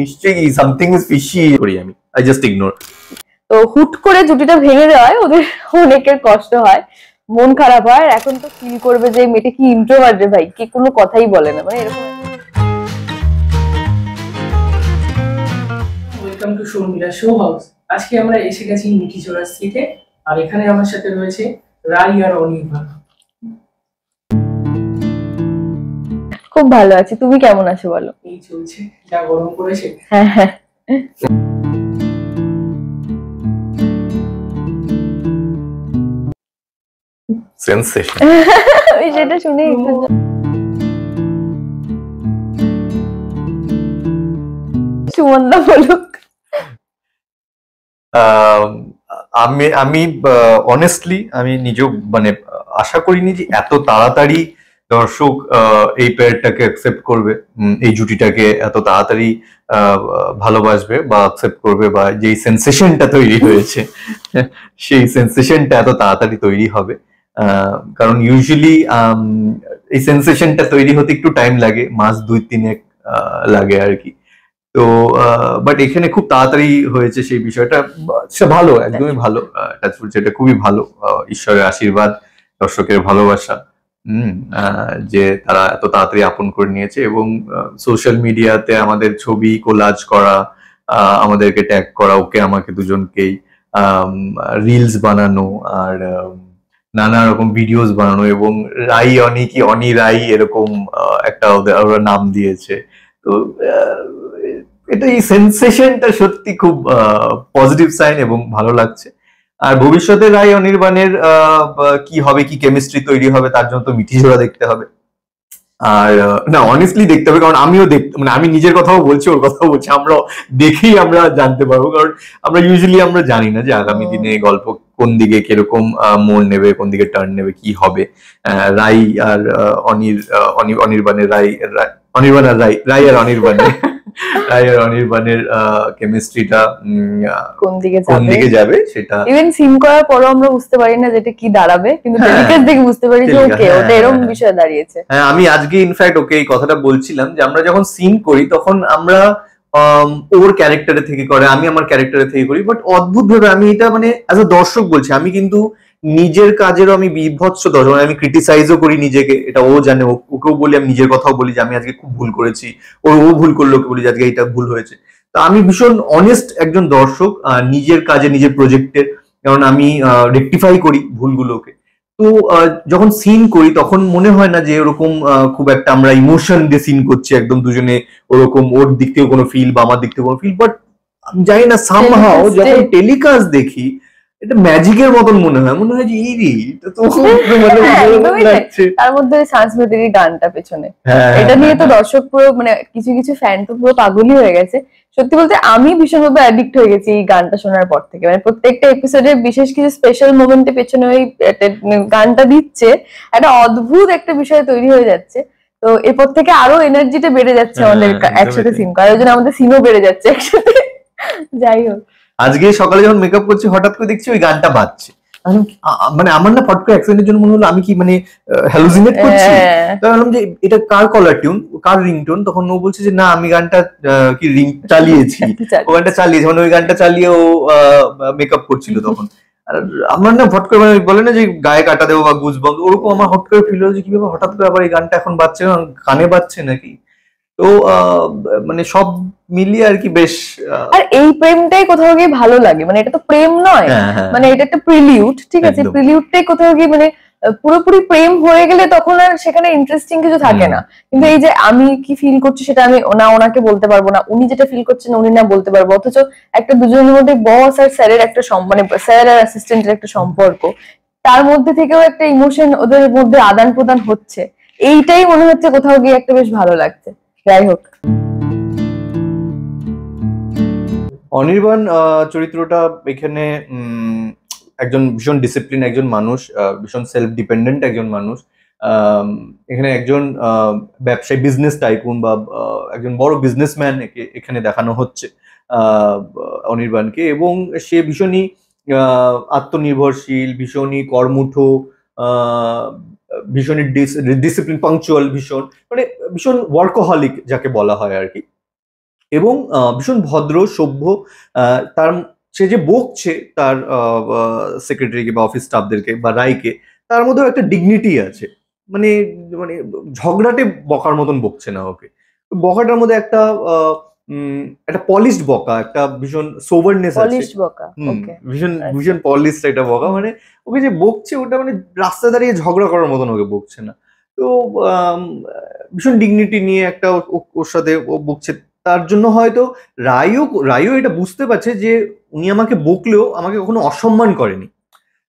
নিশ্চয়ই something is fishy করি আমি আই জাস্ট ইগনোর তো হুট করে জুটিটা ভেঙে দেওয়ায় ওদের অনেকের কষ্ট হয় মন খারাপ হয় এখন তো ফিল করবে যে মেয়েটা কি ইন্ট্রোভার্ট রে ভাই কে কোনো কথাই বলে না মানে এরকম welcome to show Sharmila show house আজকে আমরা এসে গেছি মিটিচোরার সিটে আর এখানে আমার সাথে রয়েছে রাই আর অনির্বাণ খুব ভালো আছি তুমি কেমন আছো বলো আমি সেটা হ্যাঁ, হ্যাঁ। শুনে সুমন্দা আমি আমি অনেস্টলি আমি নিজেও মানে আশা করিনি যে এত তাড়াতাড়ি দর্শক এই পেয়ারটাকে অ্যাকসেপ্ট করবে এই জুটিটাকে এত তাড়াতাড়ি ভালোবাসবে বা অ্যাকসেপ্ট করবে বা যেই সেন্সেশনটা তৈরি হয়েছে সেই সেন্সেশনটা এত তাড়াতাড়ি তৈরি হবে কারণ ইউজুয়ালি এই সেন্সেশনটা তৈরি হতে একটু টাইম লাগে মাস দুই তিনেক লাগে আর কি তো বাট এখানে খুব তাড়াতাড়ি হয়েছে সেই বিষয়টা সে ভালো একদমই ভালো টাচফুল খুবই ভালো ঈশ্বরের আশীর্বাদ দর্শকের ভালোবাসা যে তারা এত তাড়াতাড়ি আপন করে নিয়েছে এবং সোশ্যাল মিডিয়াতে আমাদের ছবি কোলাজ করা আমাদেরকে ট্যাগ করা ওকে আমাকে দুজনকেই রিলস বানানো আর নানা রকম ভিডিওস বানানো এবং রাই অনি কি অনি রাই এরকম একটা ওদের ওরা নাম দিয়েছে তো এটা এই সেন্সেশনটা সত্যি খুব পজিটিভ সাইন এবং ভালো লাগছে আর ভবিষ্যতে রায় অনির্বাণের কি হবে কি কেমিস্ট্রি তৈরি হবে তার জন্য তো মিঠি ঝোড়া দেখতে হবে আর না অনেস্টলি দেখতে হবে কারণ আমিও দেখ মানে আমি নিজের কথাও বলছি ওর কথাও বলছি আমরা দেখেই আমরা জানতে পারবো কারণ আমরা ইউজুয়ালি আমরা জানি না যে আগামী দিনে গল্প কোন দিকে কিরকম মোড় নেবে কোন দিকে টার্ন নেবে কি হবে রাই আর অনির অনির্বাণের রাই অনির্বাণ আর রাই রাই আর অনির্বাণের তাই আর অনির্বাণের কেমিস্ট্রিটা কোন দিকে যাবে কোন দিকে যাবে সেটা ইভেন সিম করার পরও আমরা বুঝতে পারি না যেটা কি দাঁড়াবে কিন্তু টেলিকাস্ট হ্যাঁ, দেখে বুঝতে পারি যে হ্যাঁ, ওকে ওটা হ্যাঁ, এরকম বিষয় দাঁড়িয়েছে হ্যাঁ আমি আজকে ইনফ্যাক্ট ওকে এই কথাটা বলছিলাম যে আমরা যখন সিম করি তখন আমরা ওর ক্যারেক্টারে থেকে করে আমি আমার ক্যারেক্টারে থেকে করি বাট অদ্ভুত ভাবে আমি এটা মানে অ্যাজ আ দর্শক বলছি আমি কিন্তু নিজের কাজেরও আমি বিভৎস দশ মানে আমি ক্রিটিসাইজও করি নিজেকে এটা ও জানে ওকেও বলি আমি নিজের কথাও বলি যে আমি আজকে খুব ভুল করেছি ওর ও ভুল করলো বলি যে আজকে এটা ভুল হয়েছে তা আমি ভীষণ অনেস্ট একজন দর্শক নিজের কাজে নিজের প্রজেক্টের কারণ আমি রেকটিফাই করি ভুলগুলোকে তো যখন সিন করি তখন মনে হয় না যে ওরকম খুব একটা আমরা ইমোশন দিয়ে সিন করছি একদম দুজনে ওরকম ওর দিক থেকে কোনো ফিল বা আমার দিক থেকে কোনো ফিল বাট জানি না সামহাও যখন টেলিকাস্ট দেখি এটা ম্যাজিকের মতন মনে হয় মনে হয় যে ইরি এটা তো হ্যাঁ, মানে হ্যাঁ, তার মধ্যে সাংস্কৃতিক গানটা পেছনে হ্যাঁ, এটা নিয়ে তো দর্শক পুরো মানে কিছু কিছু ফ্যান তো পুরো পাগলই হয়ে গেছে সত্যি বলতে আমি ভীষণভাবে অ্যাডিক্ট হয়ে গেছি এই গানটা শোনার পর থেকে মানে প্রত্যেকটা এপিসোডে বিশেষ কিছু স্পেশাল মোমেন্টে পেছনে ওই মানে গানটা দিচ্ছে একটা অদ্ভুত একটা বিষয় তৈরি হয়ে যাচ্ছে তো এরপর থেকে আরো এনার্জিটা বেড়ে যাচ্ছে আমাদের একসাথে সিন করার জন্য আমাদের সিনও বেড়ে যাচ্ছে একসাথে যাই হোক আজকে সকালে যখন মেকআপ করছি হঠাৎ করে দেখছি ওই গানটা বাজছে মানে আমার না ফট করে অ্যাক্সিডেন্টের জন্য মনে হলো আমি কি মানে হ্যালুসিনেট করছি হ্যাঁ। ভাবলাম যে এটা কার কলার টিউন কার রিংটোন তখন ও বলছে যে না আমি গানটা কি রিং চালিয়েছি ও গানটা চালিয়েছি মানে ওই গানটা চালিয়ে ও মেকআপ করছিল তখন আমার না ফট করে মানে বলে না যে গায়ে কাটা দেবো বা গুজবাম ওরকম আমার হট করে ফিল হলো যে কিভাবে হঠাৎ করে আবার এই গানটা এখন বাজছে কানে বাজছে নাকি তো মানে সব মিলিয়ে আর কি বেশ আর এই প্রেমটাই কোথাও গিয়ে ভালো লাগে মানে এটা তো প্রেম নয় হ্যাঁ, হ্যাঁ। মানে এটা একটা প্রিলিউড ঠিক আছে প্রিলিউডটাই কোথাও গিয়ে মানে পুরোপুরি প্রেম হয়ে গেলে তখন আর সেখানে ইন্টারেস্টিং কিছু থাকে না কিন্তু এই যে আমি কি ফিল করছি সেটা আমি না ওনাকে বলতে পারবো না উনি যেটা ফিল করছেন উনি না বলতে পারবো অথচ একটা দুজনের মধ্যে বস আর স্যারের একটা মানে স্যার আর অ্যাসিস্ট্যান্টের একটা সম্পর্ক তার মধ্যে থেকেও একটা ইমোশন ওদের মধ্যে আদান প্রদান হচ্ছে এইটাই মনে হচ্ছে কোথাও গিয়ে একটা বেশ ভালো লাগছে যাই হোক অনির্বাণ চরিত্রটা এখানে একজন ভীষণ ডিসিপ্লিন একজন মানুষ ভীষণ সেলফ ডিপেন্ডেন্ট একজন মানুষ এখানে একজন ব্যবসায়ী বিজনেস টাইকুন বা একজন বড় বিজনেসম্যান এখানে দেখানো হচ্ছে অনির্বাণকে এবং সে ভীষণই আত্মনির্ভরশীল ভীষণই কর্মঠ ভীষণই ডিসিপ্লিন পাংচুয়াল ভীষণ মানে ভীষণ ওয়ার্কহলিক যাকে বলা হয় আর কি এবং ভীষণ ভদ্র সভ্য তার সে যে বকছে তার সেক্রেটারিকে বা অফিস স্টাফদেরকে বা রায়কে তার মধ্যেও একটা ডিগনিটি আছে মানে মানে ঝগড়াটে বকার মতন বকছে না ওকে বকাটার মধ্যে একটা একটা পলিশড বকা একটা ভীষণ সোভারনেস আছে ভীষণ আচ্ছা। ভীষণ পলিশড একটা বকা মানে ওকে যে বকছে ওটা মানে রাস্তা দাঁড়িয়ে ঝগড়া করার মতন ওকে বকছে না তো ভীষণ ডিগনিটি নিয়ে একটা ওর সাথে বকছে তার জন্য হয়তো রায়ও রায়ও এটা বুঝতে পারছে যে উনি আমাকে বকলেও আমাকে কখনো অসম্মান করেনি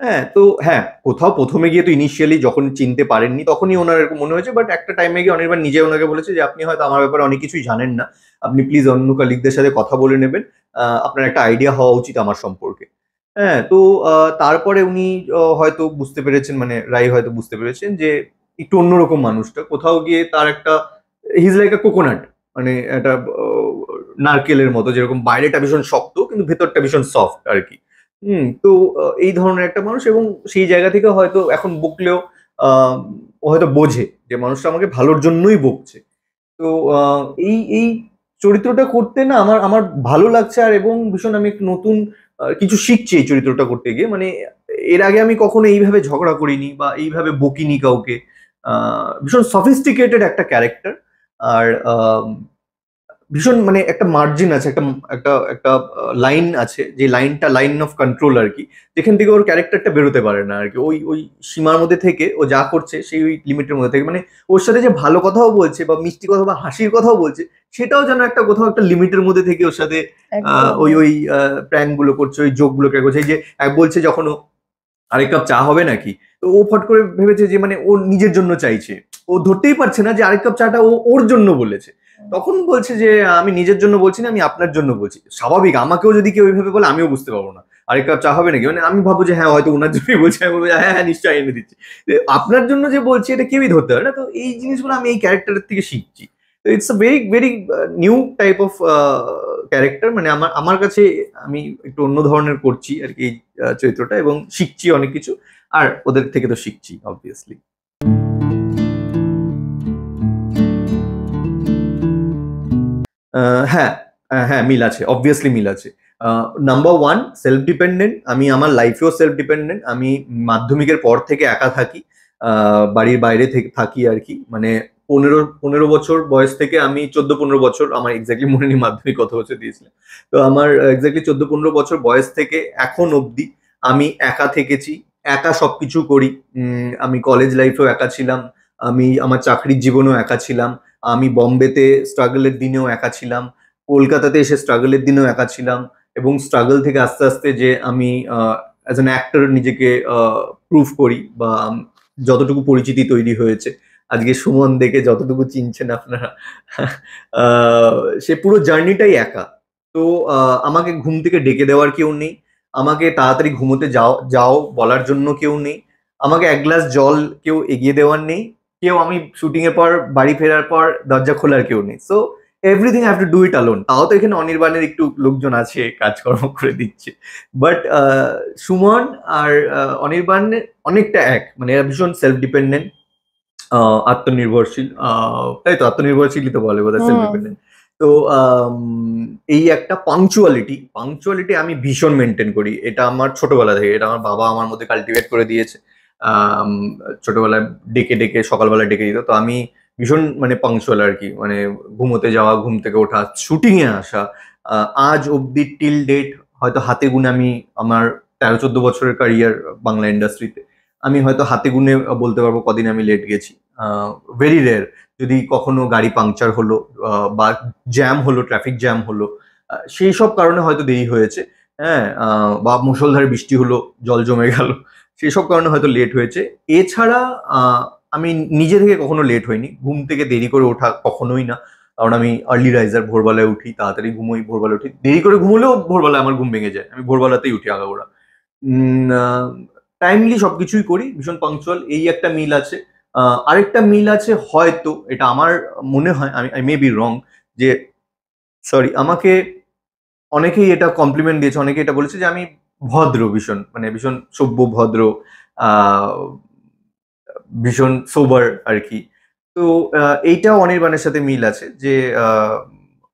হ্যাঁ তো হ্যাঁ কোথাও প্রথমে গিয়ে তো ইনিশিয়ালি যখন চিনতে পারেননি তখনই ওনার এরকম মনে হয়েছে বাট একটা টাইমে গিয়ে অনেকবার নিজে ওনাকে বলেছে যে আপনি হয়তো আমার ব্যাপারে অনেক কিছুই জানেন না আপনি প্লিজ অন্য কালিকদের সাথে কথা বলে নেবেন আপনার একটা আইডিয়া হওয়া উচিত আমার সম্পর্কে হ্যাঁ তো তারপরে উনি হয়তো বুঝতে পেরেছেন মানে রাই হয়তো বুঝতে পেরেছেন যে একটু অন্যরকম মানুষটা কোথাও গিয়ে তার একটা হিজ লাইক আ কোকোনাট মানে একটা নারকেলের মতো যেরকম বাইরেটা ভীষণ শক্ত কিন্তু ভেতরটা ভীষণ সফট আর কি হুম তো এই ধরনের একটা মানুষ এবং সেই জায়গা থেকে হয়তো এখন বকলেও হয়তো বোঝে যে মানুষটা আমাকে ভালোর জন্যই বকছে তো এই এই চরিত্রটা করতে না আমার আমার ভালো লাগছে আর এবং ভীষণ আমি একটু নতুন কিছু শিখছি এই চরিত্রটা করতে গিয়ে মানে এর আগে আমি কখনো এইভাবে ঝগড়া করিনি বা এইভাবে বকিনি কাউকে ভীষণ সফিস্টিকেটেড একটা ক্যারেক্টার আর ভীষণ মানে একটা মার্জিন আছে একটা একটা একটা লাইন আছে যে লাইনটা লাইন অফ কন্ট্রোল আর কি যেখান থেকে ওর ক্যারেক্টারটা বেরোতে পারে না আর কি ওই ওই সীমার মধ্যে থেকে ও যা করছে সেই ওই লিমিটের মধ্যে থেকে মানে ওর সাথে যে ভালো কথাও বলছে বা মিষ্টি কথা বা হাসির কথাও বলছে সেটাও যেন একটা কোথাও একটা লিমিটের মধ্যে থেকে ওর সাথে ওই ওই গুলো করছে ওই জোকগুলো করছে যে বলছে যখন আরেক কাপ চা হবে নাকি তো ও ফট করে ভেবেছে যে মানে ও নিজের জন্য চাইছে ও ধরতেই পারছে না যে আরেক কাপ চাটা ও ওর জন্য বলেছে তখন বলছে যে আমি নিজের জন্য বলছি না আমি আপনার জন্য বলছি স্বাভাবিক আমাকেও যদি কেউ ওইভাবে বলে আমিও বুঝতে পারবো না আরেক কাপ চা হবে নাকি মানে আমি ভাবো যে হ্যাঁ হয়তো ওনার জন্যই বলছি আমি বলবো হ্যাঁ হ্যাঁ নিশ্চয়ই এনে দিচ্ছি আপনার জন্য যে বলছি এটা কেউই ধরতে হবে না তো এই জিনিসগুলো আমি এই ক্যারেক্টারের থেকে শিখছি it's a very very new type of character মানে আমার আমার কাছে আমি একটু অন্য ধরনের করছি আর কি এই চরিত্রটা এবং শিখছি অনেক কিছু আর ওদের থেকে তো শিখছি অবভিয়াসলি হ্যাঁ হ্যাঁ মিল আছে অবভিয়াসলি মিল আছে নাম্বার ওয়ান সেলফ ডিপেন্ডেন্ট আমি আমার লাইফেও সেলফ ডিপেন্ডেন্ট আমি মাধ্যমিকের পর থেকে একা থাকি বাড়ির বাইরে থেকে থাকি আর কি মানে পনেরো পনেরো বছর বয়স থেকে আমি চোদ্দ পনেরো বছর আমার এক্স্যাক্টলি মনে নেই মাধ্যমিক কত বছর দিয়েছিলাম তো আমার এক্স্যাক্টলি uh, চোদ্দ পনেরো বছর বয়স থেকে এখন অবধি আমি একা থেকেছি একা সব কিছু করি আমি কলেজ লাইফেও একা ছিলাম আমি আমার চাকরির জীবনেও একা ছিলাম আমি বম্বেতে স্ট্রাগলের দিনেও একা ছিলাম কলকাতাতে এসে স্ট্রাগলের দিনেও একা ছিলাম এবং স্ট্রাগল থেকে আস্তে আস্তে যে আমি অ্যাজ অ্যান অ্যাক্টর নিজেকে প্রুফ uh, করি বা যতটুকু পরিচিতি তৈরি হয়েছে আজকে সুমন দেখে যতটুকু চিনছেন আপনারা সে পুরো জার্নিটাই একা তো আমাকে ঘুম থেকে ডেকে দেওয়ার কেউ নেই আমাকে তাড়াতাড়ি ঘুমোতে যাও যাও বলার জন্য কেউ নেই আমাকে এক গ্লাস জল কেউ এগিয়ে দেওয়ার নেই কেউ আমি শুটিং এর পর বাড়ি ফেরার পর দরজা খোলার কেউ নেই so everything have to do it alone তাও তো এখানে অনির্বাণের একটু লোকজন আছে কাজকর্ম করে দিচ্ছে বাট সুমন আর অনির্বাণ অনেকটা এক মানে এরা ভীষণ সেলফ ডিপেন্ডেন্ট আত্মনির্ভরশীল তাই তো আত্মনির্ভরশীলই তো বলে বোধহয় তো এই একটা পাংচুয়ালিটি পাংচুয়ালিটি আমি ভীষণ মেনটেন করি এটা আমার ছোটবেলা থেকে এটা আমার বাবা আমার মধ্যে কালটিভেট করে দিয়েছে ছোটবেলায় ডেকে ডেকে সকালবেলা ডেকে দিত তো আমি ভীষণ মানে পাংচুয়াল আর কি মানে ঘুমোতে যাওয়া ঘুম থেকে ওঠা শুটিংয়ে আসা আজ অব্দি টিল ডেট হয়তো হাতে গুনে আমি আমার তেরো চোদ্দ বছরের ক্যারিয়ার বাংলা ইন্ডাস্ট্রিতে আমি হয়তো হাতে গুনে বলতে পারবো কদিন আমি লেট গেছি ভেরি রেয়ার যদি কখনো গাড়ি পাংচার হলো বা জ্যাম হলো ট্রাফিক জ্যাম হলো সেই সব কারণে হয়তো দেরি হয়েছে হ্যাঁ বা মুসলধারে বৃষ্টি হলো জল জমে গেল সব কারণে হয়তো লেট হয়েছে এছাড়া আমি নিজে থেকে কখনো লেট হইনি ঘুম থেকে দেরি করে ওঠা কখনোই না কারণ আমি আর্লি রাইজার ভোরবেলায় উঠি তাড়াতাড়ি ঘুমোই ভোরবেলা উঠি দেরি করে ঘুমলেও ভোরবেলায় আমার ঘুম ভেঙে যায় আমি ভোরবেলাতেই উঠি আগাগোড়া টাইমলি সব কিছুই করি ভীষণ পাংচুয়াল এই একটা মিল আছে আরেকটা মিল আছে হয়তো এটা আমার মনে হয় আমি আই মে বি রং যে সরি আমাকে অনেকেই এটা কমপ্লিমেন্ট দিয়েছে অনেকে এটা বলেছে যে আমি ভদ্র ভীষণ মানে ভীষণ সভ্য ভদ্র ভীষণ সোবার আর কি তো এইটাও অনির্বাণের সাথে মিল আছে যে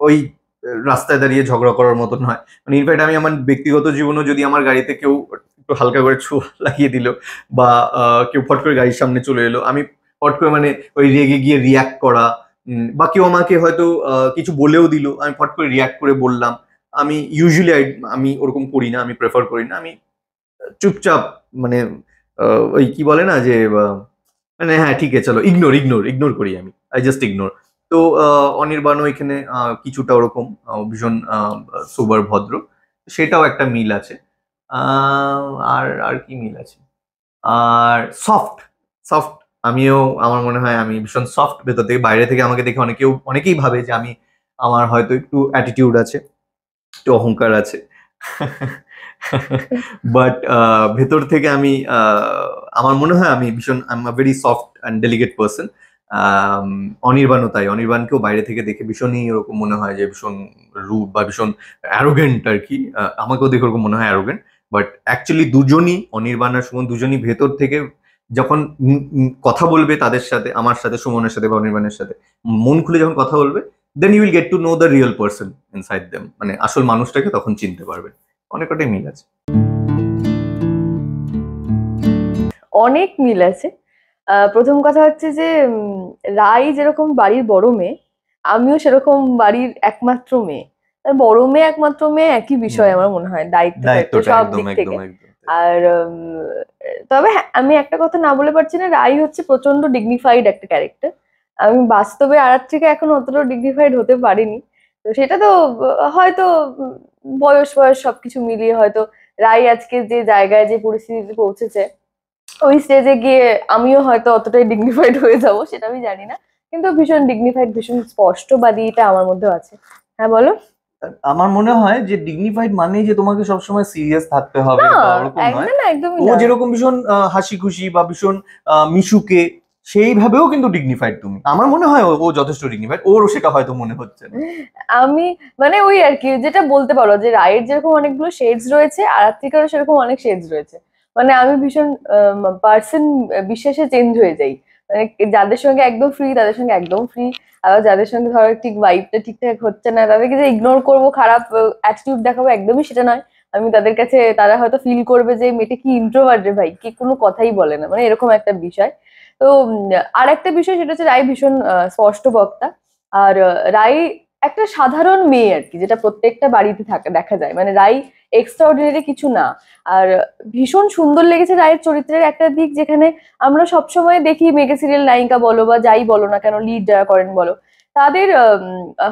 ওই রাস্তায় দাঁড়িয়ে ঝগড়া করার মতন নয় মানে ইনফ্যাক্ট আমি আমার ব্যক্তিগত জীবনেও যদি আমার গাড়িতে কেউ একটু হালকা করে ছু লাগিয়ে দিল বা কেউ ফট করে গাড়ির সামনে চলে এলো আমি ফট করে মানে ওই রেগে গিয়ে রিয়াক্ট করা বা কেউ আমাকে হয়তো কিছু বলেও দিল আমি ফট করে রিয়াক্ট করে বললাম আমি ইউজুয়ালি আমি ওরকম করি না আমি প্রেফার করি না আমি চুপচাপ মানে ওই কি বলে না যে মানে হ্যাঁ ঠিক আছে চলো ইগনোর ইগনোর ইগনোর করি আমি আই জাস্ট ইগনোর তো অনির্বাণও এখানে কিছুটা ওরকম ভীষণ সুবার ভদ্র সেটাও একটা মিল আছে আর আর কি মিল আছে আর সফট সফট আমিও আমার মনে হয় আমি ভীষণ সফট ভেতর থেকে বাইরে থেকে আমাকে দেখে অনেকেও অনেকেই ভাবে যে আমি আমার হয়তো একটু অ্যাটিটিউড আছে একটু অহংকার আছে বাট ভেতর থেকে আমি আমার মনে হয় আমি ভীষণ I am a very soft and delegate person অনির্বাণও তাই অনির্বাণকেও বাইরে থেকে দেখে ভীষণই এরকম মনে হয় যে ভীষণ রুট বা ভীষণ অ্যারোগেন্ট আর কি আমাকেও দেখে ওরকম মনে হয় অ্যারোগেন্ট বাট অ্যাকচুয়ালি দুজনই অনির্বাণ আর সুমন দুজনই ভেতর থেকে যখন কথা বলবে তাদের সাথে আমার সাথে সুমনের সাথে বা অনির্বাণের সাথে মন খুলে যখন কথা বলবে then you will get to know the real person inside them মানে আসল মানুষটাকে তখন চিনতে পারবে অনেক কটাই মিল আছে অনেক মিল আছে প্রথম কথা হচ্ছে যে রাই যেরকম বাড়ির বড় মেয়ে আমিও সেরকম বাড়ির একমাত্র মেয়ে বড় মেয়ে একমাত্র মেয়ে একই বিষয় আমার মনে হয় দায়িত্ব সব দিক থেকে আর তবে হ্যাঁ, আমি একটা কথা না বলে পারছি না রাই হচ্ছে প্রচন্ড ডিগনিফাইড একটা ক্যারেক্টার আমি বাস্তবে আর থেকে এখন অতটা ডিগনিফাইড হতে পারিনি তো সেটা তো হয়তো বয়স বয়স সবকিছু মিলিয়ে হয়তো রাই আজকে যে জায়গায় যে পরিস্থিতিতে পৌঁছেছে ওই স্টেজে গিয়ে আমিও হয়তো অতটাই ডিগনিফাইড হয়ে যাব সেটা আমি জানি না কিন্তু ভীষণ ডিগনিফাইড ভীষণ স্পষ্টবাদী এটা আমার মধ্যেও আছে হ্যাঁ বলো আমার মনে হয় যে ডিগনিফাইড মানেই যে তোমাকে সবসময় সিরিয়াস থাকতে হবে বা ও যেরকম ভীষণ হাসি খুশি বা ভীষণ মিশুকে সেইভাবেও কিন্তু ডিগনিফাইড তুমি আমার মনে হয় ও যথেষ্ট ডিগনিফাইড ওর সেটা হয়তো মনে হচ্ছে আমি মানে ওই আর কি যেটা বলতে পারো যে রায়ের যেরকম অনেকগুলো শেডস রয়েছে আর আত্মিকারও সেরকম অনেক শেডস রয়েছে মানে আমি ভীষণ পার্সন বিশ্বাসে চেঞ্জ হয়ে যাই মানে যাদের সঙ্গে একদম ফ্রি তাদের সঙ্গে একদম ফ্রি আবার যাদের সঙ্গে ধরো ঠিক ভাইবটা ঠিকঠাক হচ্ছে না তাদেরকে যে ইগনোর করবো খারাপ অ্যাটিটিউড দেখাবো একদমই সেটা নয় আমি তাদের কাছে তারা হয়তো ফিল করবে যে মেয়েটা কি ইন্ট্রোভার্ট রে ভাই কি কোনো কথাই বলে না মানে এরকম একটা বিষয় তো আর একটা বিষয় সেটা হচ্ছে রায় ভীষণ স্পষ্ট বক্তা আর রায় একটা সাধারণ মেয়ে আর কি যেটা প্রত্যেকটা বাড়িতে থাকে দেখা যায় মানে রায় এক্সট্রাঅর্ডিনারি কিছু না আর ভীষণ সুন্দর লেগেছে রায়ের চরিত্রের একটা দিক যেখানে আমরা সবসময় দেখি মেগা সিরিয়াল নায়িকা বলো বা যাই বলো না কেন লিড যারা করেন বলো তাদের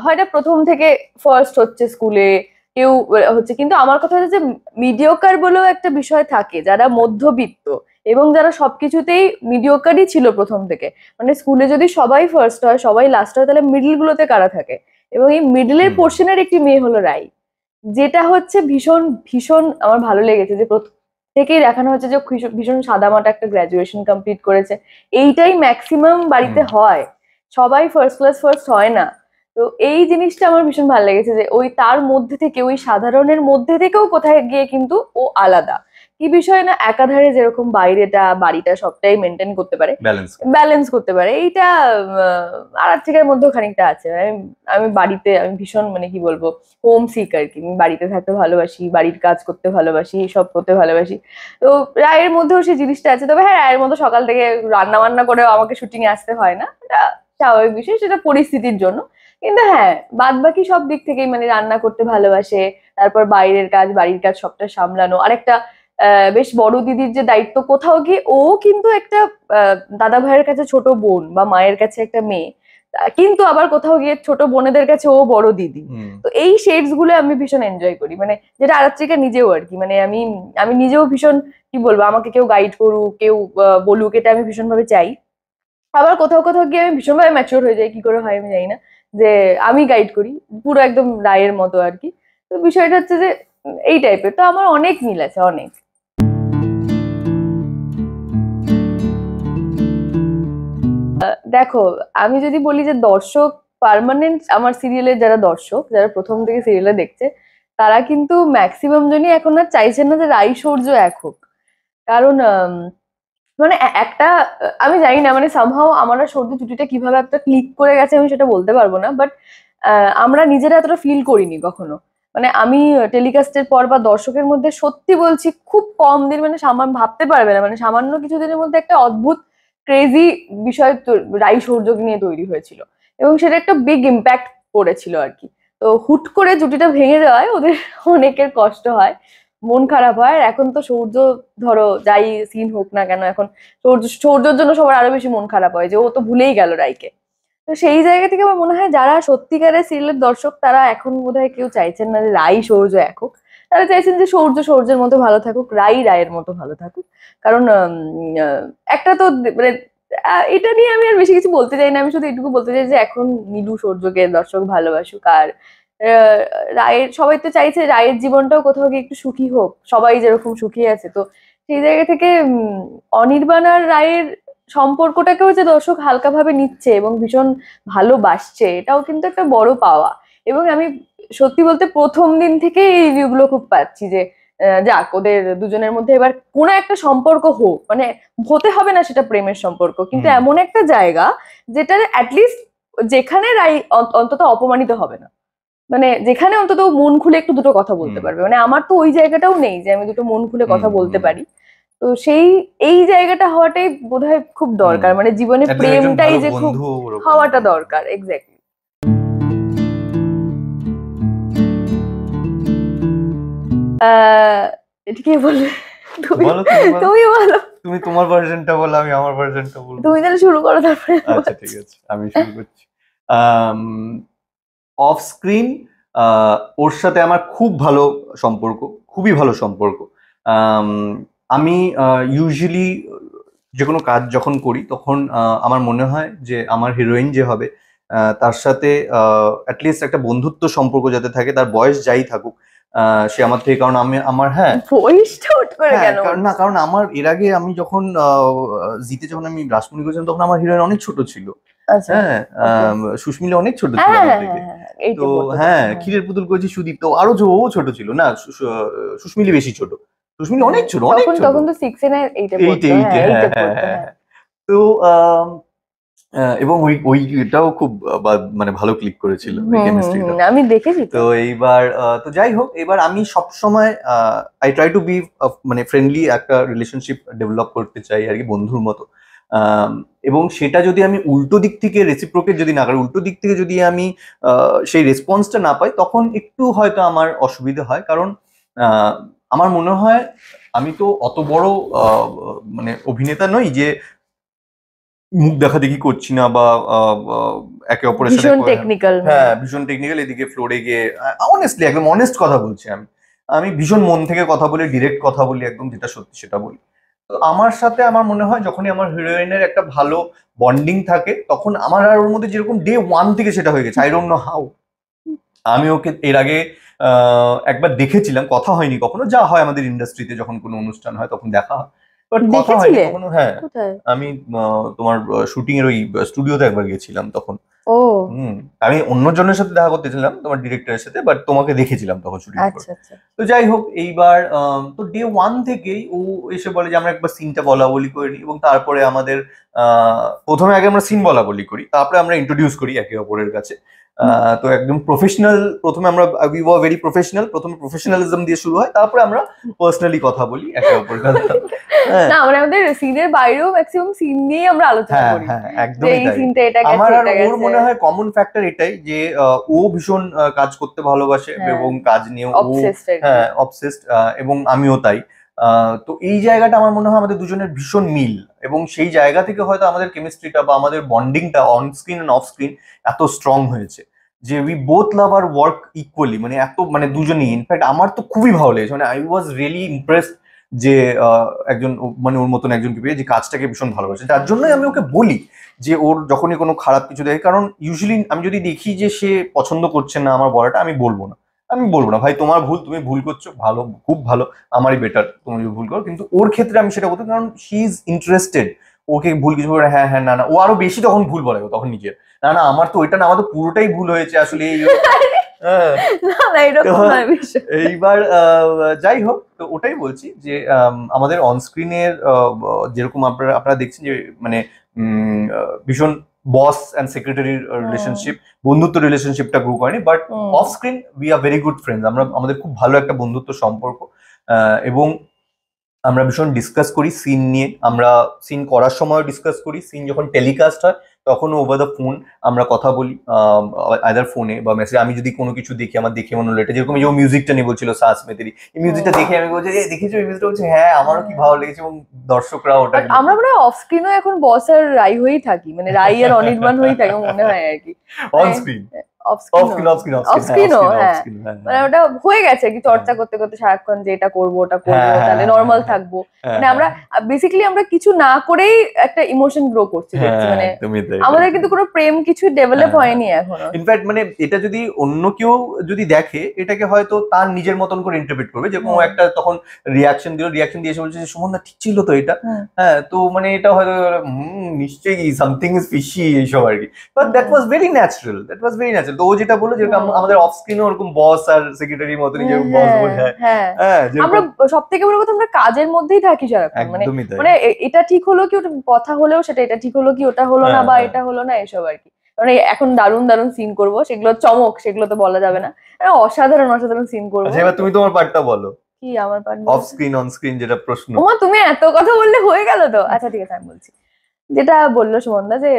হয় না প্রথম থেকে ফার্স্ট হচ্ছে স্কুলে কেউ হচ্ছে কিন্তু আমার কথা হচ্ছে যে মিডিয়কার বলেও একটা বিষয় থাকে যারা মধ্যবিত্ত এবং যারা সবকিছুতেই মিডিয়কারই ছিল প্রথম থেকে মানে স্কুলে যদি সবাই ফার্স্ট হয় সবাই লাস্ট হয় তাহলে গুলোতে কারা থাকে এবং এই মিডলের পোর্শনের একটি মেয়ে হলো রাই যেটা হচ্ছে ভীষণ ভীষণ আমার ভালো লেগেছে যে প্রত্যেকেই দেখানো হচ্ছে যে ভীষণ সাদামাটা একটা গ্র্যাজুয়েশন কমপ্লিট করেছে এইটাই ম্যাক্সিমাম বাড়িতে হয় সবাই ফার্স্ট ক্লাস ফার্স্ট হয় না তো এই জিনিসটা আমার ভীষণ ভালো লেগেছে যে ওই তার মধ্যে থেকে ওই সাধারণের মধ্যে থেকেও কোথায় গিয়ে কিন্তু ও আলাদা কি বিষয় না একাধারে যেরকম বাইরেটা বাড়িটা সবটাই মেনটেন করতে পারে ব্যালেন্স করতে পারে এইটা আর আর্থিকের মধ্যেও খানিকটা আছে আমি আমি বাড়িতে আমি ভীষণ মানে কি বলবো হোম সিক আর কি বাড়িতে থাকতে ভালোবাসি বাড়ির কাজ করতে ভালোবাসি সব করতে ভালোবাসি তো রায়ের মধ্যেও সেই জিনিসটা আছে তবে হ্যাঁ রায়ের মধ্যে সকাল থেকে রান্না বান্না করে আমাকে শুটিং এ আসতে হয় না এটা স্বাভাবিক বিষয় সেটা পরিস্থিতির জন্য কিন্তু হ্যাঁ বাদ বাকি সব দিক থেকেই মানে রান্না করতে ভালোবাসে তারপর বাইরের কাজ বাড়ির কাজ সবটা সামলানো আরেকটা বেশ বড় দিদির যে দায়িত্ব কোথাও গিয়ে ও কিন্তু একটা দাদা ভাইয়ের কাছে ছোট বোন বা মায়ের কাছে একটা মেয়ে কিন্তু আবার কোথাও গিয়ে ছোট বোনেদের কাছে ও বড় দিদি তো এই শেডস গুলো আমি ভীষণ এনজয় করি মানে যেটা আরাত্রিকা নিজেও আর কি মানে আমি আমি নিজেও ভীষণ কি বলবো আমাকে কেউ গাইড করুক কেউ বলুক এটা আমি ভীষণভাবে চাই আবার কোথাও কোথাও গিয়ে আমি ভীষণভাবে ম্যাচিওর হয়ে যাই কি করে হয় আমি জানি না যে আমি গাইড করি পুরো একদম রায়ের মতো আর কি তো বিষয়টা হচ্ছে যে এই টাইপের তো আমার অনেক মিল আছে অনেক দেখো আমি যদি বলি যে দর্শক পারমানেন্ট আমার সিরিয়ালের যারা দর্শক যারা প্রথম থেকে সিরিয়ালে দেখছে তারা কিন্তু ম্যাক্সিমাম জনই এখন আর চাইছেন না যে রাই সৌর্য এক হোক কারণ মানে একটা আমি জানি না মানে সামহাও আমার সৌর্য জুটিটা কিভাবে একটা ক্লিক করে গেছে আমি সেটা বলতে পারবো না বাট আমরা নিজেরা এতটা ফিল করিনি কখনো মানে আমি টেলিকাস্টের পর বা দর্শকের মধ্যে সত্যি বলছি খুব কম দিন মানে সামান্য ভাবতে পারবে না মানে সামান্য কিছু দিনের মধ্যে একটা অদ্ভুত ক্রেজি বিষয় রাই সৌর্যোগ নিয়ে তৈরি হয়েছিল এবং সেটা একটা বিগ ইম্প্যাক্ট পড়েছিল আর কি তো হুট করে জুটিটা ভেঙে দেওয়ায় ওদের অনেকের কষ্ট হয় মন খারাপ হয় আর এখন তো সূর্য ধরো যাই সিন হোক না কেন এখন সৌর্য সৌর্যর জন্য সবার আরো বেশি মন খারাপ হয় যে ও তো ভুলেই গেল রাইকে তো সেই জায়গা থেকে আমার মনে হয় যারা সত্যিকারের সিরিয়ালের দর্শক তারা এখন বোধহয় কেউ চাইছেন না যে রাই সৌর্য একক তারা চাইছেন যে সৌর্য সৌর্যের মতো ভালো থাকুক রাই রায়ের মতো ভালো থাকুক কারণ একটা তো মানে এটা নিয়ে আমি আর বেশি কিছু বলতে চাই না আমি শুধু এটুকু বলতে চাই যে এখন নীলু সৌর্যকে দর্শক ভালোবাসুক আর রায়ের সবাই তো চাইছে রায়ের জীবনটাও কোথাও গিয়ে একটু সুখী হোক সবাই যেরকম সুখী আছে তো সেই জায়গা থেকে অনির্বাণ আর রায়ের সম্পর্কটাকেও যে দর্শক হালকাভাবে নিচ্ছে এবং ভীষণ ভালোবাসছে এটাও কিন্তু একটা বড় পাওয়া এবং আমি সত্যি বলতে প্রথম দিন থেকে এই রিভিউগুলো খুব পাচ্ছি যে যাক ওদের দুজনের মধ্যে এবার কোনো একটা সম্পর্ক হোক মানে হতে হবে না সেটা প্রেমের সম্পর্ক কিন্তু এমন একটা জায়গা যেটা অ্যাটলিস্ট যেখানে রাই অন্তত অপমানিত হবে না মানে যেখানে অন্তত মন খুলে একটু দুটো কথা বলতে পারবে মানে আমার তো ওই জায়গাটাও নেই যে আমি দুটো মন খুলে কথা বলতে পারি তো সেই এই জায়গাটা হওয়াটাই বোধহয় খুব দরকার মানে জীবনে প্রেমটাই যে খুব হওয়াটা দরকার এক্স্যাক্টলি এটা কে বলবে তুমি বলো তুমি তোমার ভার্সনটা বলো আমি আমার ভার্সনটা বলবো তুমি তাহলে শুরু করো তারপরে আচ্ছা ঠিক আছে আমি শুরু করছি অফ স্ক্রিন ওর সাথে আমার খুব ভালো সম্পর্ক খুবই ভালো সম্পর্ক আমি ইউজুয়ালি যে কোনো কাজ যখন করি তখন আমার মনে হয় যে আমার হিরোইন যে হবে তার সাথে অ্যাটলিস্ট একটা বন্ধুত্ব সম্পর্ক যাতে থাকে তার বয়স যাই থাকুক সে আমার থেকে কারণ আমি আমার হ্যাঁ, হ্যাঁ কারণ না কারণ আমার এর আগে আমি যখন জিতে যখন আমি রাসমণি করেছিলাম তখন আমার হিরোইন অনেক ছোট ছিল আচ্ছা, হ্যাঁ সুস্মিলা অনেক ছোট ছিল হ্যাঁ, হ্যাঁ, তো হ্যাঁ ক্ষীরের পুতুল করেছি সুদীপ তো আরো ও ছোট ছিল না সুস্মিলি বেশি ছোট সুস্মিলি অনেক ছোট অনেক তখন তো সিক্স এ এইটে এইটে তো এবং ওই ওইটাও খুব মানে ভালো ক্লিক করেছিল আমি দেখেছি তো এইবার তো যাই হোক এবার আমি সব সময় আই ট্রাই টু বি মানে ফ্রেন্ডলি একটা রিলেশনশিপ ডেভেলপ করতে চাই আর কি বন্ধুর মতো এবং সেটা যদি আমি উল্টো দিক থেকে রেসিপ্রোকেট যদি না করি উল্টো দিক থেকে যদি আমি সেই রেসপন্সটা না পাই তখন একটু হয়তো আমার অসুবিধা হয় কারণ আমার মনে হয় আমি তো অত বড় মানে অভিনেতা নই যে মুখ দেখা দেখি করছি না বা একে অপরের সাথে ভীষণ টেকনিক্যাল হ্যাঁ ভীষণ টেকনিক্যাল এদিকে ফ্লোরে গিয়ে অনেস্টলি একদম অনেস্ট কথা বলছি আমি আমি ভীষণ মন থেকে কথা বলি ডিরেক্ট কথা বলি একদম যেটা সত্যি সেটা বলি আমার সাথে আমার মনে হয় যখনই আমার হিরোইনের একটা ভালো বন্ডিং থাকে তখন আমার আর ওর মধ্যে যেরকম ডে ওয়ান থেকে সেটা হয়ে গেছে আই ডোন্ট নো হাউ আমি ওকে এর আগে একবার দেখেছিলাম কথা হয়নি কখনো যা হয় আমাদের ইন্ডাস্ট্রিতে যখন কোনো অনুষ্ঠান হয় তখন দেখা হয় কথা হয়নি কখনো হ্যাঁ আমি তোমার শুটিং এর ওই স্টুডিওতে একবার গেছিলাম তখন ও আমি অন্য জনের সাথে দেখা করতেছিলাম তোমার ডিরেক্টরের সাথে বাট তোমাকে দেখেছিলাম তখন শুটিং আচ্ছা, আচ্ছা। তো যাই হোক এইবার তো ডে ওয়ান থেকেই ও এসে বলে যে আমরা একবার সিনটা বলা বলি করে নিই এবং তারপরে আমাদের প্রথমে আগে আমরা সিন বলা বলি করি তারপরে আমরা ইন্ট্রোডিউস করি একে অপরের কাছে তো একদম প্রফেশনাল প্রথমে আমরা উই ওয়ার ভেরি প্রফেশনাল প্রথমে প্রফেশনালিজম দিয়ে শুরু হয় তারপরে আমরা পার্সোনালি কথা বলি একে অপরের হ্যাঁ। না আমরা আমাদের সিনের বাইরেও ম্যাক্সিমাম সিন নিয়ে আমরা আলোচনা হ্যাঁ, করি হ্যাঁ একদম এই সিনটা এটা আমার ওর মনে হয় কমন ফ্যাক্টর এটাই যে ও ভীষণ কাজ করতে ভালোবাসে হ্যাঁ। এবং কাজ নিয়ে ও হ্যাঁ অবসেসড এবং আমিও তাই তো এই জায়গাটা আমার মনে হয় আমাদের দুজনের ভীষণ মিল এবং সেই জায়গা থেকে হয়তো আমাদের কেমিস্ট্রিটা বা আমাদের বন্ডিংটা on screen and off screen এত স্ট্রং হয়েছে যে we both love our work equally মানে এত মানে দুজনেই ইনফ্যাক্ট আমার তো খুবই ভালো লেগেছে মানে আই ওয়াজ রিয়েলি ইমপ্রেসড যে একজন মানে ওর মতন একজনকে পেয়ে যে কাজটাকে ভীষণ ভালোবাসে যার জন্যই আমি ওকে বলি যে ওর যখনই কোনো খারাপ কিছু দেখে কারণ ইউজুয়ালি আমি যদি দেখি যে সে পছন্দ করছে না আমার বলাটা আমি বলবো না আমি বলবো না ভাই তোমার ভুল তুমি ভুল করছো ভালো খুব ভালো আমারই বেটার তুমি যদি ভুল করো কিন্তু ওর ক্ষেত্রে আমি সেটা বলতাম কারণ শি ইজ ইন্টারেস্টেড ওকে ভুল কিছু করে হ্যাঁ হ্যাঁ না না ও আরো বেশি তখন ভুল বলে তখন নিজের না না আমার তো ওইটা না আমার তো পুরোটাই ভুল হয়েছে আসলে এই হ্যাঁ। এইবার যাই হোক তো ওটাই বলছি যে আমাদের অনস্ক্রিনের যেরকম আপনারা আপনারা দেখছেন যে মানে ভীষণ বস অ্যান্ড সেক্রেটারি রিলেশনশিপ বন্ধুত্ব রিলেশনশিপটা গ্রো করেনি but off screen we are very good friends আমরা আমাদের খুব ভালো একটা বন্ধুত্ব সম্পর্ক এবং আমরা ভীষণ ডিসকাস করি সিন নিয়ে আমরা সিন করার সময় ডিসকাস করি সিন যখন টেলিকাস্ট হয় তখনও ওভার দ্য ফোন আমরা কথা বলি আদার ফোনে বা মেসেজ আমি যদি কোনো কিছু দেখি আমার দেখে মনে হলো এটা যেরকম যে মিউজিকটা নিয়ে বলছিল সাস মেতেরি এই মিউজিকটা দেখে আমি বলছি যে দেখেছি ওই মিউজিকটা বলছে হ্যাঁ আমারও কি ভালো লেগেছে এবং দর্শকরা ওটা আমরা মানে অফ স্ক্রিনও এখন বস আর রাই হয়েই থাকি মানে রাই আর অনির্বাণ হয়েই থাকি মনে হয় আর কি অন মানে স্ক্রিন হয়ে গেছে চর্চা হ্যাঁ। করতে করতে যে এটা করবো করবো হ্যাঁ, হ্যাঁ, থাকবো মানে আমরা বেসিক্যালি আমরা কিছু না করেই একটা ইমোশন করছি মানে আমাদের কিন্তু কোনো প্রেম কিছু ডেভেলপ হয়নি মানে এটা যদি অন্য কেউ যদি দেখে এটাকে হয়তো তার নিজের মতন করে ইন্টারপ্রেট করবে যে কোনো একটা তখন রিয়াকশন দিল রিয়াকশন দিয়ে বলছে যে সুমন ঠিক ছিল তো এটা হ্যাঁ তো মানে এটা হয়তো নিশ্চয়ই সামথিং ইজ ফিশি এইসব আর কি but that was very natural that was very তো ও যেটা বললো যেটা আমাদের অফ স্ক্রিনে ওরকম বস আর সেক্রেটারির মতো যেরকম বস বোঝায় হ্যাঁ, হ্যাঁ।, হ্যাঁ আমরা সব থেকে বড় কথা আমরা কাজের মধ্যেই থাকি সারাক্ষণ মানে মানে এটা ঠিক হলো কি ওটা কথা হলেও সেটা এটা ঠিক হলো কি ওটা হলো না হ্যাঁ, বা এটা হলো না এসব আর কি মানে এখন দারুণ দারুণ সিন করব সেগুলো চমক সেগুলো তো বলা যাবে না অসাধারণ অসাধারণ সিন করবো আচ্ছা, এবার তুমি তোমার পার্টটা বলো কি আমার part of screen on screen যেটা প্রশ্ন ওমা তুমি এত কথা বললে হয়ে গেল তো আচ্ছা ঠিক আছে আমি বলছি যেটা বললো সুমনদা যে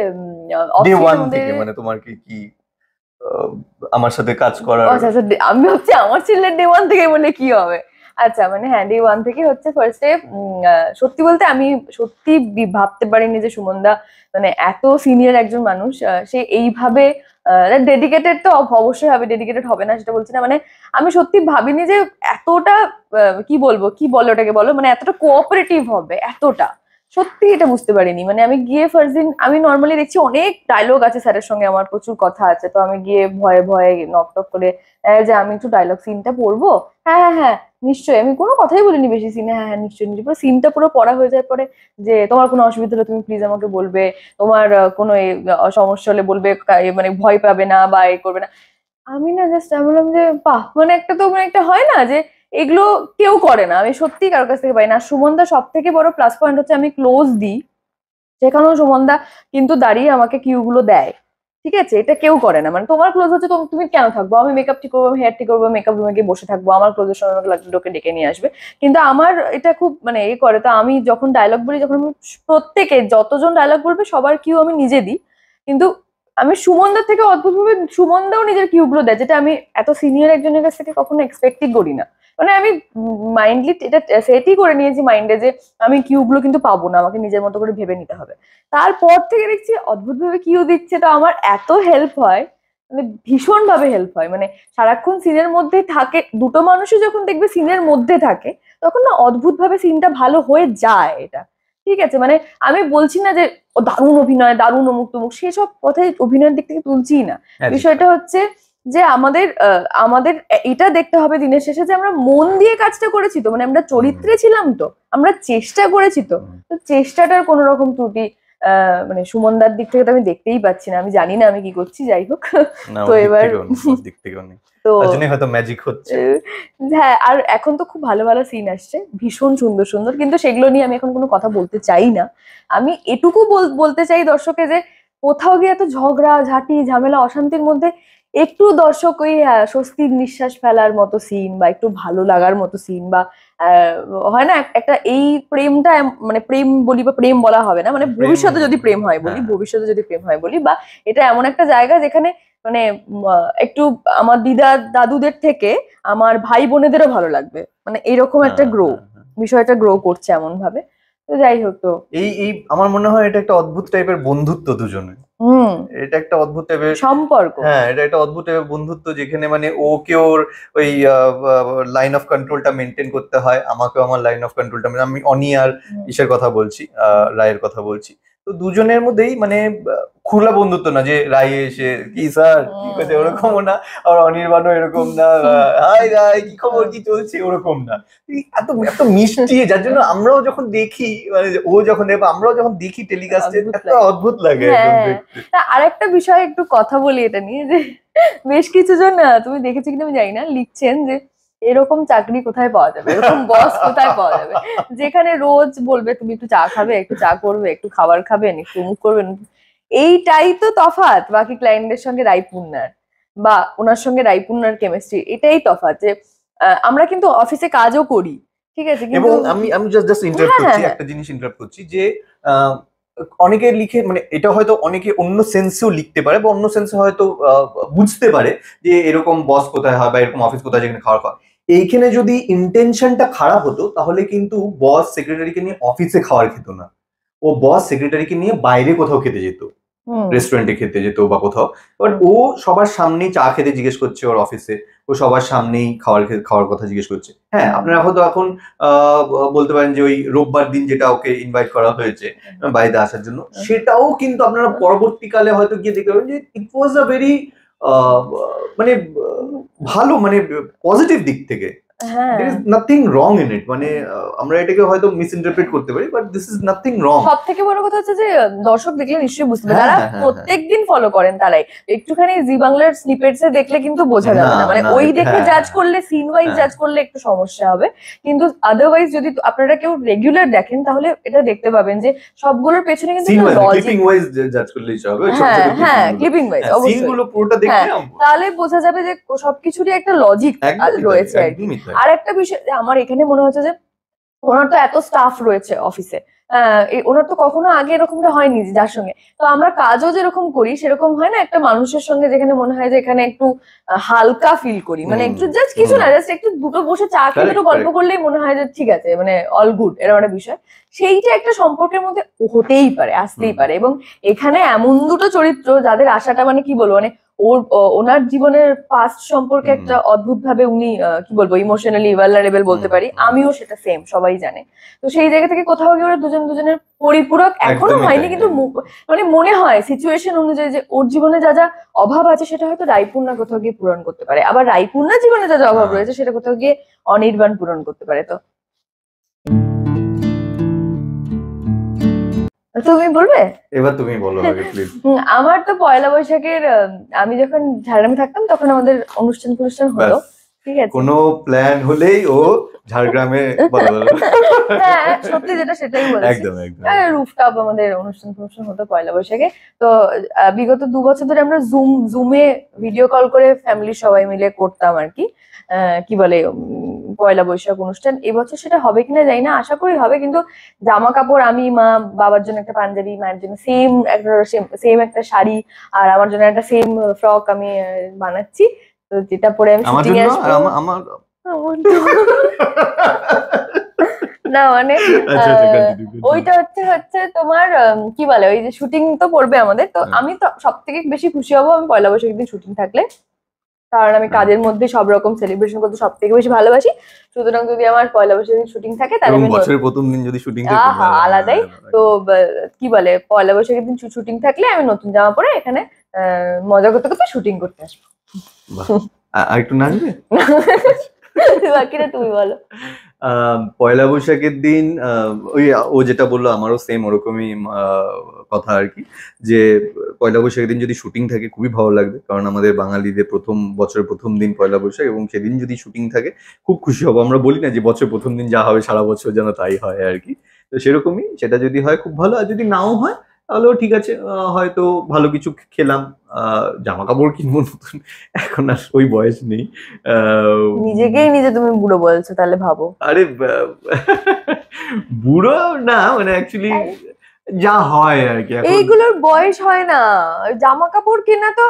ডে ওয়ান মানে তোমার কি কি আমার সাথে কাজ করার আচ্ছা আচ্ছা আমি হচ্ছে আমার ছেলের ডে ওয়ান থেকে মানে কি হবে আচ্ছা মানে হ্যাঁ ডে ওয়ান থেকে হচ্ছে ফার্স্টে সত্যি বলতে আমি সত্যি ভাবতে পারিনি যে সুমনদা মানে এত সিনিয়র একজন মানুষ সে এইভাবে ডেডিকেটেড তো অবশ্যই হবে ডেডিকেটেড হবে না সেটা বলছি না মানে আমি সত্যি ভাবিনি যে এতটা কি বলবো কি বলো ওটাকে বলো মানে এতটা কোঅপারেটিভ হবে এতটা সত্যি এটা বুঝতে পারিনি মানে আমি গিয়ে ফার্স্ট দিন আমি নর্মালি দেখছি অনেক ডায়লগ আছে স্যারের সঙ্গে আমার প্রচুর কথা আছে তো আমি গিয়ে ভয়ে ভয়ে নক টক করে যে আমি একটু ডায়লগ সিনটা পড়বো হ্যাঁ হ্যাঁ হ্যাঁ নিশ্চয়ই আমি কোনো কথাই বলিনি বেশি সিনে হ্যাঁ হ্যাঁ নিশ্চয়ই নিশ্চয়ই পুরো সিনটা পুরো পড়া হয়ে যাওয়ার পরে যে তোমার কোনো অসুবিধা হলে তুমি প্লিজ আমাকে বলবে তোমার কোনো সমস্যা হলে বলবে মানে ভয় পাবে না বা এ করবে না আমি না জাস্ট আমি বললাম যে বাহ মানে একটা তো মানে একটা হয় না যে এগুলো কেউ করে না আমি সত্যি কারোর কাছ থেকে পাই না সুমনদা সব থেকে বড় প্লাস পয়েন্ট হচ্ছে আমি ক্লোজ দিই যেখানেও সুমনদা কিন্তু দাঁড়িয়ে আমাকে কিউগুলো দেয় ঠিক আছে এটা কেউ করে না মানে তোমার ক্লোজ হচ্ছে তুমি কেন থাকবো আমি মেকআপ ঠিক করবো আমি হেয়ার ঠিক করবো মেকআপ রুমে গিয়ে বসে থাকবো আমার ক্লোজের সময় আমাকে লোকে ডেকে নিয়ে আসবে কিন্তু আমার এটা খুব মানে এ করে তো আমি যখন ডায়লগ বলি যখন আমি প্রত্যেকে যতজন ডায়লগ বলবে সবার কিউ আমি নিজে দিই কিন্তু আমি সুমনদার থেকে অদ্ভুতভাবে সুমনদাও নিজের কিউগুলো দেয় যেটা আমি এত সিনিয়র একজনের কাছ থেকে কখনো এক্সপেক্টই করি না মানে আমি মাইন্ডলি এটা সেটই করে নিয়েছি মাইন্ডে যে আমি কিউবগুলো কিন্তু পাবো না আমাকে নিজের মতো করে ভেবে নিতে হবে তারপর থেকে দেখছি অদ্ভুতভাবে কিউ দিচ্ছে তো আমার এত হেল্প হয় মানে ভীষণভাবে হেল্প হয় মানে সারাক্ষণ সিনের মধ্যে থাকে দুটো মানুষই যখন দেখবে সিনের মধ্যে থাকে তখন না অদ্ভুতভাবে সিনটা ভালো হয়ে যায় এটা ঠিক আছে মানে আমি বলছি না যে দারুণ অভিনয় দারুণ অমুক তমুক সেসব কথাই অভিনয়ের দিক থেকে তুলছি না হ্যাঁ, বিষয়টা হচ্ছে যে আমাদের আমাদের এটা দেখতে হবে দিনের শেষে যে আমরা মন দিয়ে কাজটা করেছি তো মানে আমরা চরিত্রে ছিলাম তো আমরা চেষ্টা করেছি তো তো চেষ্টাটার কোনো রকম ত্রুটি মানে সুমনদার দিক থেকে তো আমি দেখতেই পাচ্ছি না আমি জানি না আমি কি করছি যাই হোক তো এবার দিক থেকে তো ম্যাজিক হচ্ছে হ্যাঁ আর এখন তো খুব ভালো ভালো সিন আসছে ভীষণ সুন্দর সুন্দর কিন্তু সেগুলো নিয়ে আমি এখন কোনো কথা বলতে চাই না আমি এটুকু বলতে চাই দর্শকে যে কোথাও গিয়ে এত ঝগড়া ঝাঁটি ঝামেলা অশান্তির মধ্যে একটু দর্শক ওই স্বস্তির নিঃশ্বাস ফেলার মতো সিন বা একটু ভালো লাগার মতো সিন বা হয় না একটা এই প্রেমটা মানে প্রেম বলি বা প্রেম বলা হবে না মানে ভবিষ্যতে যদি প্রেম হয় বলি হ্যাঁ। ভবিষ্যতে যদি প্রেম হয় বলি বা এটা এমন একটা জায়গা যেখানে মানে একটু আমার দিদা দাদুদের থেকে আমার ভাই বোনেদেরও ভালো লাগবে মানে এরকম একটা গ্রো হ্যাঁ, হ্যাঁ, বিষয়টা গ্রো করছে এমন ভাবে তো যাই হোক তো এই এই আমার মনে হয় এটা একটা অদ্ভুত টাইপের বন্ধুত্ব দুজনে এটা একটা অদ্ভুত সম্পর্ক হ্যাঁ এটা একটা অদ্ভুত বন্ধুত্ব যেখানে মানে ওকে ওর ওই লাইন অফ কন্ট্রোলটা মেনটেন করতে হয় আমাকেও আমার লাইন অফ কন্ট্রোলটা আমি অনিয়ার ইসের কথা বলছি রায়ের কথা বলছি তো দুজনের মধ্যেই মানে খুলা বন্ধুত্ব না যে রায় এসে কি স্যার কি করছে ওরকমও না আর অনির্বাণও এরকম না হাই রায় কি খবর কি চলছে ওরকম না এত এত মিষ্টি যার জন্য আমরাও যখন দেখি মানে ও যখন দেখবো আমরাও যখন দেখি টেলিকাস্টে অদ্ভুত লাগে আর একটা বিষয় একটু কথা বলি এটা নিয়ে যে বেশ কিছু জন তুমি দেখেছি কিনা আমি জানি না লিখছেন যে এরকম চাকরি কোথায় পাওয়া যাবে এরকম বস কোথায় পাওয়া যাবে যেখানে রোজ বলবে তুমি একটু চা খাবে একটু চা করবে একটু খাবার খাবেন একটু মুখ করবেন এইটাই তো তফাত বাকি ক্লায়েন্টদের সঙ্গে রায়পুন্নার বা ওনার সঙ্গে রায়পুন্নার কেমিস্ট্রি এটাই তফাৎ যে আমরা কিন্তু অফিসে কাজও করি ঠিক আছে কিন্তু আমি আমি জাস্ট জাস্ট ইন্টারাপ্ট করছি হ্যাঁ। একটা জিনিস ইন্টারাপ্ট করছি যে অনেকে লিখে মানে এটা হয়তো অনেকে অন্য সেন্সেও লিখতে পারে বা অন্য সেন্সে হয়তো বুঝতে পারে যে এরকম বস কোথায় হয় বা এরকম অফিস কোথায় যেখানে খাওয়ার খাওয়া এইখানে যদি ইন্টেনশনটা খারাপ হতো তাহলে কিন্তু বস সেক্রেটারিকে নিয়ে অফিসে খাওয়ার খেত না ও বস সেক্রেটারিকে নিয়ে বাইরে কোথাও খেতে যেত রেস্টুরেন্টে খেতে যেত বা কোথাও বাট ও সবার সামনেই চা খেতে জিজ্ঞেস করছে ওর অফিসে ও সবার সামনেই খাওয়ার খাওয়ার কথা জিজ্ঞেস করছে হ্যাঁ আপনারা হয়তো এখন বলতে পারেন যে ওই রোববার দিন যেটা ওকে ইনভাইট করা হয়েছে বাড়িতে আসার জন্য সেটাও কিন্তু আপনারা পরবর্তীকালে হয়তো গিয়ে দেখতে পাবেন যে ইট ওয়াজ আ ভেরি মানে ভালো মানে পজিটিভ দিক থেকে ইজ হ্যাঁ। নাথিং মানে, আমরা এটাকে হয়তো মিস করতে পারি নাথিং সব থেকে কথা হচ্ছে যে দর্শক দেখলে নিশ্চয়ই বুঝতে পারবে হ্যাঁ, হ্যাঁ, প্রত্যেকদিন ফলো করেন তারাই একটুখানি জি বাংলার দেখলে কিন্তু বোঝা যাবে না মানে ওই দেখে জাজ করলে সিন ওয়াইজ জাজ করলে একটু সমস্যা হবে কিন্তু আদারওয়াইজ যদি আপনারা কেউ রেগুলার দেখেন তাহলে এটা দেখতে পাবেন যে সবগুলোর পেছনে ওয়াইজ হ্যাঁ হ্যাঁ ক্লিপিং ওয়াইজ তাহলে বোঝা যাবে যে সবকিছুরই একটা লজিক রয়েছে আর একটা বিষয় আমার এখানে মনে হচ্ছে যে ওনার তো এত স্টাফ রয়েছে অফিসে ওনার তো কখনো আগে এরকমটা হয়নি যার সঙ্গে তো আমরা কাজও যেরকম করি সেরকম হয় না একটা মানুষের সঙ্গে যেখানে মনে হয় যে এখানে একটু হালকা ফিল করি মানে একটু জাস্ট কিছু না জাস্ট একটু দুটো বসে চা খেয়ে দুটো গল্প করলেই মনে হয় যে ঠিক আছে মানে অল গুড এরকম একটা বিষয় সেইটা একটা সম্পর্কের মধ্যে হতেই পারে আসতেই পারে এবং এখানে এমন দুটো চরিত্র যাদের আশাটা মানে কি বলবো মানে ওর ওনার জীবনের পাস্ট সম্পর্কে একটা অদ্ভুত ভাবে উনি কি বলবো ইমোশনালি ভালনারেবল বলতে পারি আমিও সেটা সেম সবাই জানে তো সেই জায়গা থেকে কোথাও গিয়ে ওরা দুজন দুজনের পরিপূরক এখনো হয়নি কিন্তু মানে মনে হয় সিচুয়েশন অনুযায়ী যে ওর জীবনে যা যা অভাব আছে সেটা হয়তো রায়পূর্ণা কোথাও গিয়ে পূরণ করতে পারে আবার রায়পূর্ণা জীবনে যা যা অভাব হ্যাঁ। রয়েছে সেটা কোথাও গিয়ে অনির্বাণ পূরণ করতে পারে তো তুমি বলবে এবার তুমি বলো আগে প্লিজ আমার তো পয়লা বৈশাখের আমি যখন ঝাড়গ্রামে থাকতাম তখন আমাদের অনুষ্ঠান অনুষ্ঠান হলো কোনো প্ল্যান হলেই ও ঝাড়গ্রামে হ্যাঁ, সত্যি যেটা সেটাই বলেছি রুফটপ আমাদের অনুষ্ঠান অনুষ্ঠান হতো পয়লা বৈশাখে তো বিগত দু বছর ধরে আমরা জুম জুমে ভিডিও কল করে ফ্যামিলি সবাই মিলে করতাম আর কি কি বলে পয়লা বৈশাখ অনুষ্ঠান এবছর সেটা হবে কিনা জানি না আশা করি হবে কিন্তু জামা কাপড় আমি মা বাবার জন্য একটা পাঞ্জাবি মায়ের জন্য সেম একটা সেম একটা শাড়ি আর আমার জন্য একটা সেম ফ্রক আমি বানাচ্ছি তো যেটা পরে আমি শুটিং এ আসবো আমার না মানে আচ্ছা, আচ্ছা, ওইটা হচ্ছে হচ্ছে তোমার কি বলে ওই যে শুটিং তো পড়বে আমাদের তো হ্যাঁ। আমি তো সব থেকে বেশি খুশি হব আমি পয়লা বৈশাখ দিন শুটিং থাকলে কারণ আমি হ্যাঁ। কাজের মধ্যে সব রকম সেলিব্রেশন করতে সব থেকে বেশি ভালোবাসি সুতরাং যদি আমার পয়লা বৈশাখের শুটিং থাকে তাহলে বছরের প্রথম দিন যদি শুটিং থাকে আলাদাই তো কি বলে পয়লা বৈশাখের দিন শুটিং থাকলে আমি নতুন জামা পরে এখানে মজা করতে করতে শুটিং করতে আসবো আর একটু নাচবে বাকিটা তুমি বলো পয়লা বৈশাখের দিন ওই ও যেটা বললো আমারও সেম ওরকমই কথা আর কি যে পয়লা বৈশাখের দিন যদি শুটিং থাকে খুবই ভালো লাগবে কারণ আমাদের বাঙালিদের প্রথম বছরের প্রথম দিন পয়লা বৈশাখ এবং সেদিন যদি শুটিং থাকে খুব খুশি হবো আমরা বলি না যে বছর প্রথম দিন যা হবে সারা বছর যেন তাই হয় আর কি তো সেরকমই সেটা যদি হয় খুব ভালো আর যদি নাও হয় তাহলেও ঠিক আছে হয়তো ভালো কিছু খেলাম জামা কাপড় কিনবো নতুন এখন আর ওই বয়স নেই নিজেকেই নিজে তুমি বুড়ো বলছো তাহলে ভাবো আরে বুড়ো না মানে অ্যাকচুয়ালি যা হয় আর কি এইগুলোর বয়স হয় না জামা কাপড় কেনা তো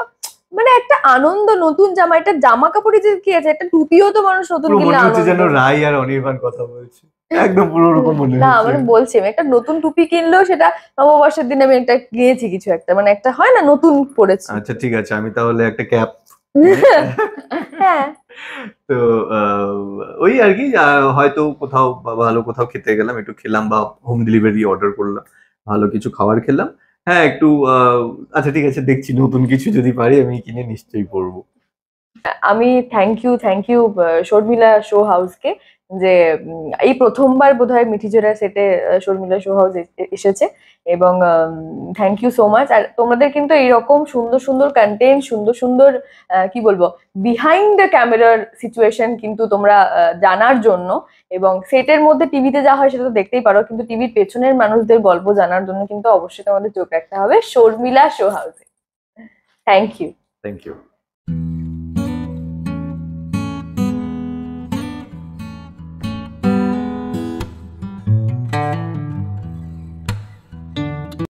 মানে একটা আনন্দ নতুন জামা একটা জামা কাপড়ে যে কি আছে একটা টুপিও তো মানুষ নতুন কিনে আনন্দ যেন রায় আর অনির্বাণ কথা বলছে একদম পুরো রকম মনে না আমি মানে বলছি আমি একটা নতুন টুপি কিনলেও সেটা নববর্ষের দিন আমি একটা গিয়েছি কিছু একটা মানে একটা হয় না নতুন পরেছি আচ্ছা ঠিক আছে আমি তাহলে একটা ক্যাপ হ্যাঁ তো ওই আর কি হয়তো কোথাও ভালো কোথাও খেতে গেলাম একটু খেলাম বা হোম ডেলিভারি অর্ডার করলাম ভালো কিছু খাবার খেলাম হ্যাঁ একটু আচ্ছা ঠিক আছে দেখছি নতুন কিছু যদি পারি আমি কিনে নিশ্চয়ই করবো আমি thank you thank you Sharmila show হাউসকে যে এই প্রথমবার বোধ হয় মিঠিজোড়া সেটে শর্মিলা সহ এসেছে এবং থ্যাংক ইউ সো মাচ আর তোমাদের কিন্তু এইরকম সুন্দর সুন্দর কন্টেন্ট সুন্দর সুন্দর কি বলবো বিহাইন্ড দ্য ক্যামেরার সিচুয়েশন কিন্তু তোমরা জানার জন্য এবং সেটের মধ্যে টিভিতে যা হয় সেটা তো দেখতেই পারো কিন্তু টিভির পেছনের মানুষদের গল্প জানার জন্য কিন্তু অবশ্যই তোমাদের চোখ রাখতে হবে শর্মিলা শো হাউসে থ্যাংক ইউ থ্যাংক ইউ